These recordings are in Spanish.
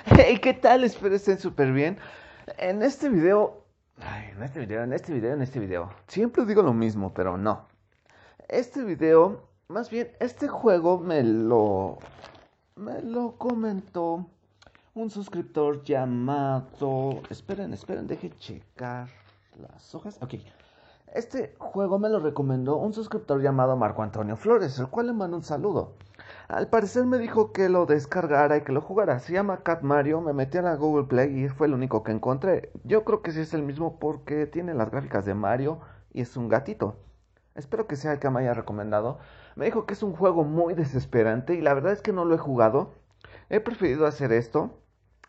Hey, ¿qué tal? Espero estén súper bien. En este video, en este video, en este video, en este video. Siempre digo lo mismo, pero no. Este video, más bien, este juego me lo, me lo comentó un suscriptor llamado. Esperen, esperen, deje checar las hojas. Ok. Este juego me lo recomendó un suscriptor llamado Marco Antonio Flores, el cual le mando un saludo. Al parecer me dijo que lo descargara y que lo jugara. Se llama Cat Mario, me metí a la Google Play y fue el único que encontré. Yo creo que sí es el mismo porque tiene las gráficas de Mario y es un gatito. Espero que sea el que me haya recomendado. Me dijo que es un juego muy desesperante y la verdad es que no lo he jugado. He preferido hacer esto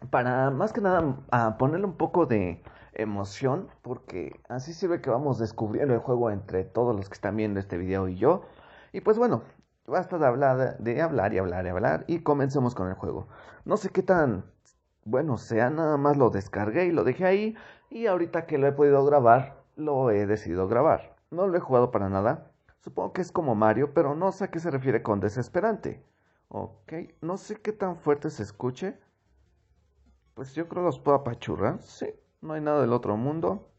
para más que nada ponerle un poco de emoción porque así sirve que vamos descubriendo el juego entre todos los que están viendo este video y yo. Y pues bueno, basta de hablar, de hablar y hablar y hablar y comencemos con el juego. No sé qué tan bueno sea, nada más lo descargué y lo dejé ahí y ahorita que lo he podido grabar, lo he decidido grabar. No lo he jugado para nada. Supongo que es como Mario, pero no sé a qué se refiere con desesperante. Ok, no sé qué tan fuerte se escuche. Pues yo creo los puedo apachurrar. Sí, no hay nada del otro mundo.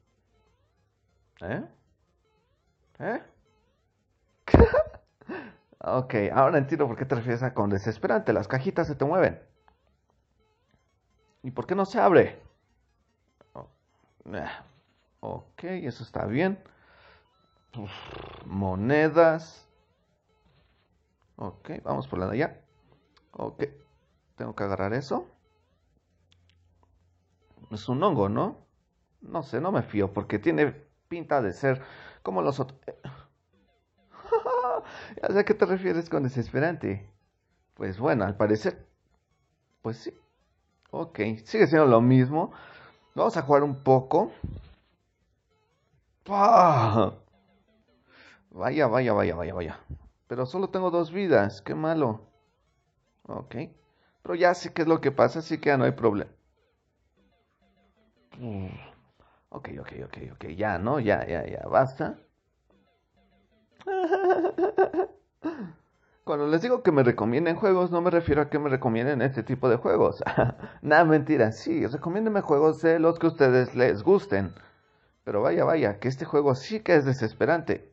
¿Eh? ¿Eh? Ok, ahora entiendo por qué te refieres a con desesperante. Las cajitas se te mueven. ¿Y por qué no se abre? Oh, eh, ok, eso está bien. monedas. Ok, vamos por la de allá. Ok, tengo que agarrar eso. Es un hongo, ¿no? No sé, no me fío porque tiene pinta de ser como los otros. Eh, ¿A qué te refieres con desesperante? Pues bueno, al parecer. Pues sí. Ok, sigue siendo lo mismo. Vamos a jugar un poco. ¡Pah! Vaya, vaya, vaya, vaya, vaya. Pero solo tengo dos vidas, qué malo. Ok. Pero ya sé qué es lo que pasa, así que ya no hay problema. Mm. Ok, ok, ok, ok, ya, ¿no? Ya, ya, ya, basta. Cuando les digo que me recomienden juegos, no me refiero a que me recomienden este tipo de juegos. Nada, mentira, sí, recomiéndeme juegos de los que ustedes les gusten. Pero vaya, vaya, que este juego sí que es desesperante.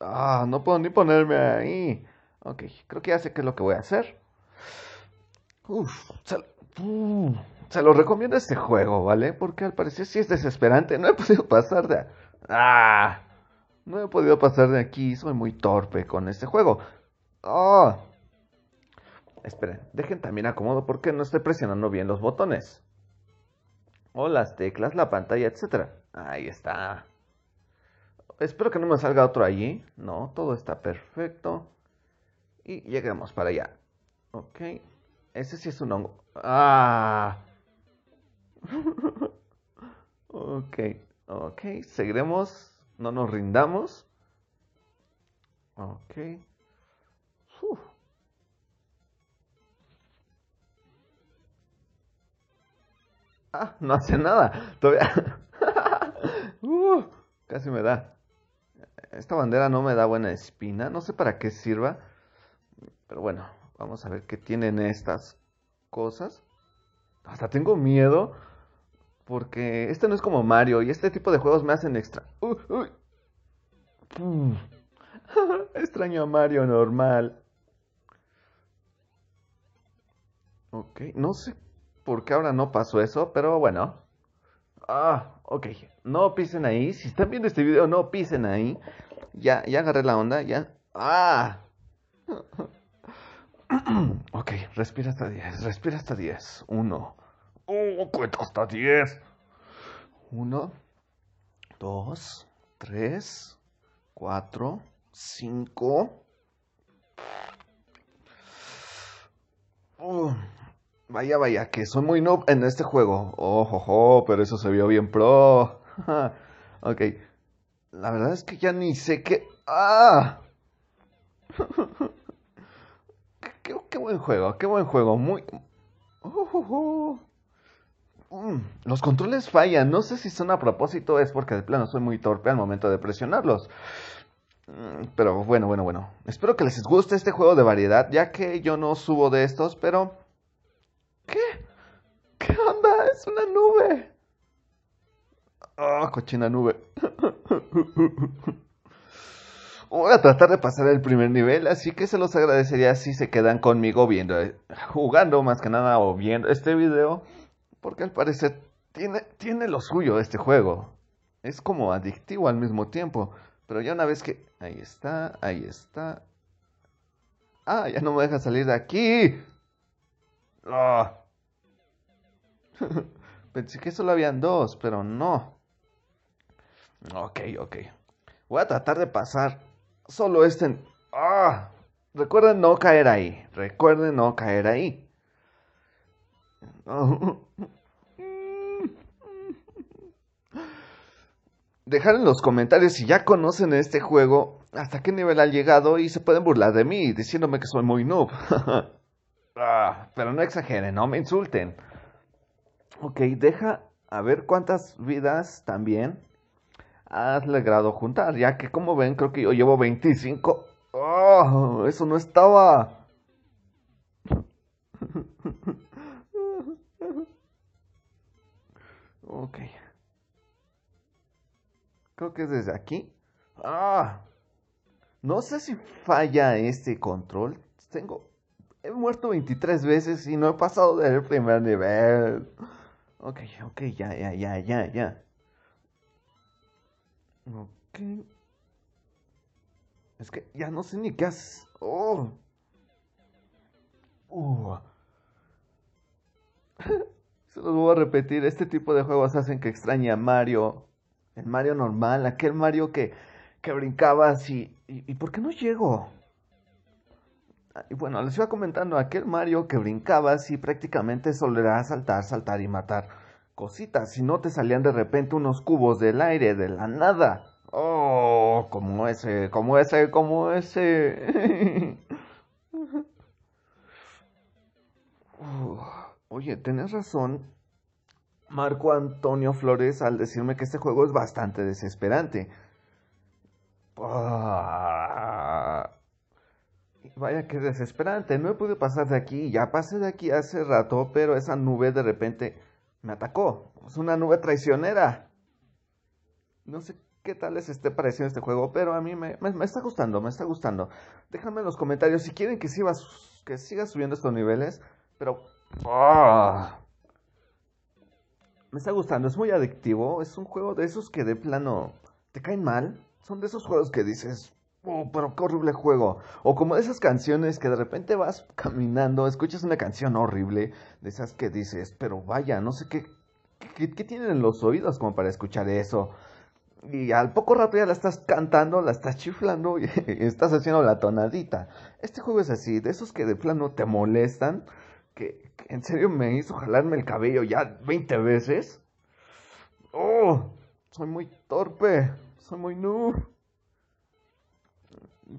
Ah, no puedo ni ponerme ahí. Ok, creo que ya sé qué es lo que voy a hacer. se, uh, se lo recomiendo este juego, ¿vale? Porque al parecer sí es desesperante. No he podido pasar de... Ah, no he podido pasar de aquí, soy muy torpe con este juego. Ah. Esperen, dejen también acomodo porque no estoy presionando bien los botones. O las teclas, la pantalla, etc. Ahí está. Espero que no me salga otro allí. No, todo está perfecto. Y lleguemos para allá. Ok. Ese sí es un hongo. ¡Ah! ok, ok. Seguiremos no nos rindamos. Ok. Ah, no hace nada. Todavía. Uh, casi me da. Esta bandera no me da buena espina. No sé para qué sirva. Pero bueno, vamos a ver qué tienen estas cosas. Hasta tengo miedo. Porque este no es como Mario y este tipo de juegos me hacen extra. Extraño a Mario normal. Ok, no sé por qué ahora no pasó eso, pero bueno. Ah, ok, no pisen ahí. Si están viendo este video, no pisen ahí. Ya, ya agarré la onda, ya. Ah. ok, respira hasta 10, respira hasta 10. 1, Cuenta hasta 10. 1, 2, 3, 4, 5. vaya, vaya, que soy muy noob en este juego. Ojo, oh, pero eso se vio bien pro. ok. La verdad es que ya ni sé qué. ¡Ah! qué, buen juego, qué buen juego. Muy. Oh, Mm, los controles fallan. No sé si son a propósito, es porque de plano soy muy torpe al momento de presionarlos. Mm, pero bueno, bueno, bueno. Espero que les guste este juego de variedad, ya que yo no subo de estos, pero... ¿Qué? ¿Qué onda? Es una nube. Oh, cochina nube. Voy a tratar de pasar el primer nivel, así que se los agradecería si se quedan conmigo viendo, eh, jugando más que nada o viendo este video. Porque al parecer tiene, tiene lo suyo este juego. Es como adictivo al mismo tiempo. Pero ya una vez que... Ahí está, ahí está. Ah, ya no me deja salir de aquí. Ah. Pensé que solo habían dos, pero no. Ok, ok. Voy a tratar de pasar solo este... ¡Ah! Recuerden no caer ahí. Recuerden no caer ahí. dejar en los comentarios si ya conocen este juego, hasta qué nivel han llegado y se pueden burlar de mí diciéndome que soy muy noob. Ah, pero no exageren, no me insulten. Ok, deja a ver cuántas vidas también has logrado juntar, ya que como ven creo que yo llevo 25. ¡Oh! Eso no estaba. ok. Creo que es desde aquí. ¡Ah! No sé si falla este control. Tengo. He muerto 23 veces y no he pasado del primer nivel. Ok, ok, ya, ya, ya, ya, ya. Ok. Es que ya no sé ni qué haces. ¡Oh! Uh. Se los voy a repetir. Este tipo de juegos hacen que extrañe a Mario el Mario normal, aquel Mario que, que brincaba y, y, ¿por qué no llego? Y bueno, les iba comentando aquel Mario que brincaba así prácticamente solo saltar, saltar y matar cositas, si no te salían de repente unos cubos del aire, de la nada. Oh, como ese, como ese, como ese. oye, tenés razón, Marco Antonio Flores al decirme que este juego es bastante desesperante. Ah. vaya que desesperante, no he podido pasar de aquí, ya pasé de aquí hace rato, pero esa nube de repente me atacó. Es una nube traicionera. No sé qué tal les esté pareciendo este juego, pero a mí me, está gustando, me está gustando. Déjenme en los comentarios si quieren que siga, subiendo estos niveles, pero... Ah me está gustando, es muy adictivo, es un juego de esos que de plano te caen mal, son de esos juegos que dices, oh, pero qué horrible juego, o como de esas canciones que de repente vas caminando, escuchas una canción horrible, de esas que dices, pero vaya, no sé qué, qué, tienen los oídos como para escuchar eso. Y al poco rato ya la estás cantando, la estás chiflando y estás haciendo la tonadita. Este juego es así, de esos que de plano te molestan, que, en serio me hizo jalarme el cabello ya 20 veces. ¡Oh! Soy muy torpe, soy muy nu.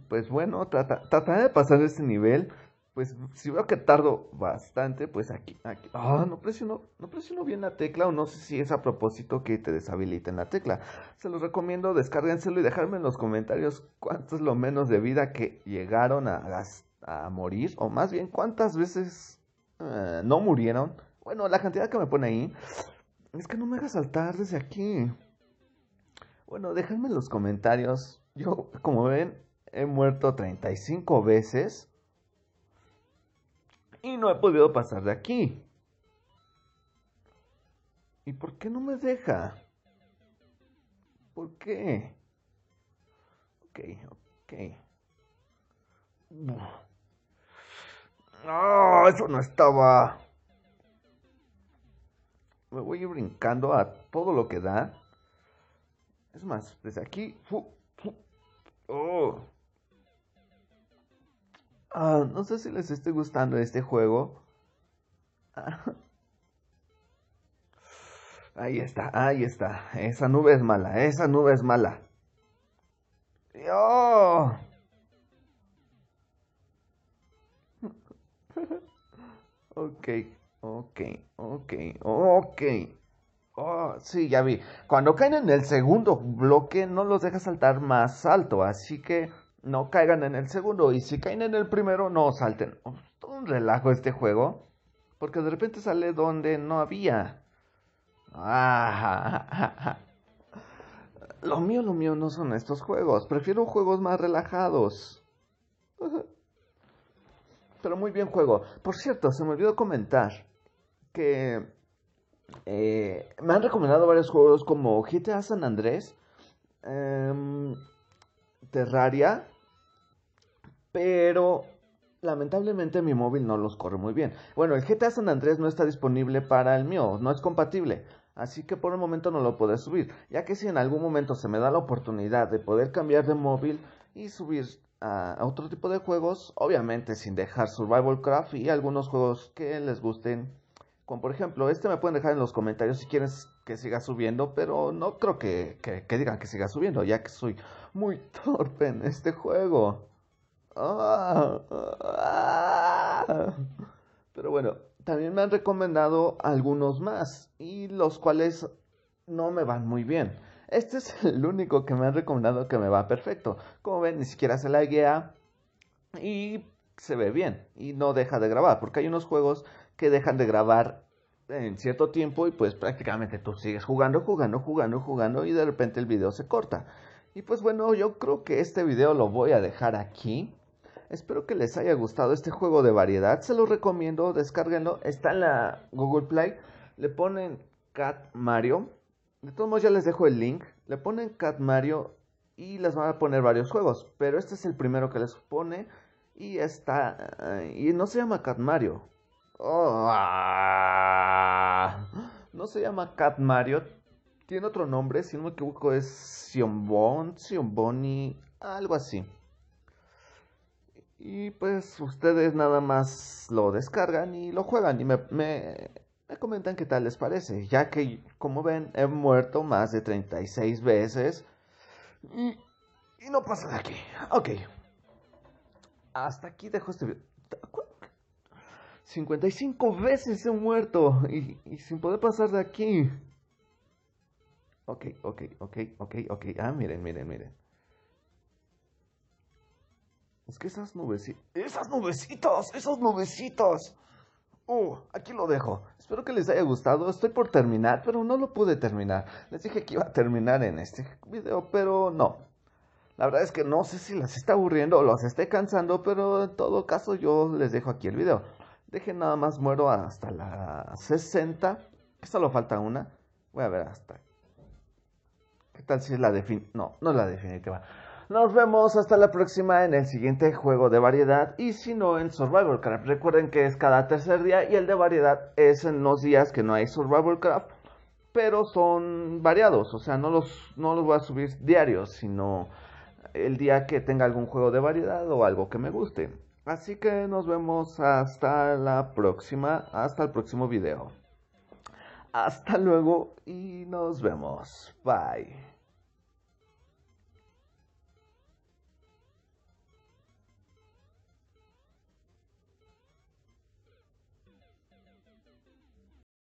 Pues bueno, trata, trataré de pasar este nivel. Pues si veo que tardo bastante, pues aquí, aquí. Oh, no presiono, no presiono bien la tecla o no sé si es a propósito que te deshabiliten la tecla. Se los recomiendo, descárguenselo y dejarme en los comentarios cuánto es lo menos de vida que llegaron a morir. O más bien, cuántas veces eh, no murieron. Bueno, la cantidad que me pone ahí. Es que no me hagas saltar desde aquí. Bueno, déjenme en los comentarios. Yo, como ven, he muerto 35 veces. Y no he podido pasar de aquí. ¿Y por qué no me deja? ¿Por qué? Ok, ok. No, eso no estaba. Me voy a ir brincando a todo lo que da. Es más, desde aquí. Oh. Ah, no sé si les esté gustando este juego. Ah. Ahí está, ahí está. Esa nube es mala, esa nube es mala. ¡Oh! ok, ok, ok, ok. Oh, sí, ya vi. Cuando caen en el segundo bloque no los deja saltar más alto, así que no caigan en el segundo. Y si caen en el primero, no salten. Oh, un relajo este juego. Porque de repente sale donde no había. Ah, lo mío, lo mío no son estos juegos. Prefiero juegos más relajados. pero muy bien juego. Por cierto, se me olvidó comentar que eh, me han recomendado varios juegos como GTA San Andrés, em, Terraria, pero lamentablemente mi móvil no los corre muy bien. Bueno, el GTA San Andrés no está disponible para el mío, no es compatible. Así que por el momento no lo podré subir, ya que si en algún momento se me da la oportunidad de poder cambiar de móvil y subir a, otro tipo de juegos, obviamente sin dejar Survival Craft y algunos juegos que les gusten. Como por ejemplo, este me pueden dejar en los comentarios si quieren que siga subiendo, pero no creo que, digan que siga subiendo, ya que soy muy torpe en este juego. Ah, ah, ah. Pero bueno, también me han recomendado algunos más, y los cuales no me van muy bien. Este es el único que me han recomendado que me va perfecto. Como ven, ni siquiera se guía y se ve bien y no deja de grabar, porque hay unos juegos que dejan de grabar en cierto tiempo y pues prácticamente tú sigues jugando, jugando, jugando, jugando y de repente el video se corta. Y pues bueno, yo creo que este video lo voy a dejar aquí. Espero que les haya gustado este juego de variedad, se lo recomiendo, descárguenlo, está en la Google Play, le ponen Cat Mario de todos modos ya les dejo el link. Le ponen Cat Mario y les van a poner varios juegos. Pero este es el primero que les pone. Y está... Eh, y no se llama Cat Mario. Ah, no se llama Cat Mario. Tiene otro nombre, si no me equivoco es Sionbon, Sionboni, algo así. Y pues ustedes nada más lo descargan y lo juegan. Y me, me comentan qué tal les parece, ya que, como ven, he muerto más de 36 veces y, no pasa de aquí. Ok. Hasta aquí dejo este video. 55 veces he muerto y, sin poder pasar de aquí. Ok, ok, ok, ok, ok. Ah, miren, miren, miren. Es que esas nubecitas... ¡Esas nubecitos, ¡Esas nubecitos... Uh, aquí lo dejo. Espero que les haya gustado. Estoy por terminar, pero no lo pude terminar. Les dije que iba a terminar en este video, pero no. La verdad es que no sé si las está aburriendo o las esté cansando, pero en todo caso yo les dejo aquí el video. deje nada más muero hasta la 60. Que solo falta una. Voy a ver hasta. ¿Qué tal si es la definitiva? No, no es la definitiva. Nos vemos hasta la próxima en el siguiente juego de variedad y si no en Survival Craft. Recuerden que es cada tercer día y el de variedad es en los días que no hay Survival Craft, pero son variados, o sea, no los, no los voy a subir diarios, sino el día que tenga algún juego de variedad o algo que me guste. Así que nos vemos hasta la próxima, hasta el próximo video. Hasta luego y nos vemos. Bye.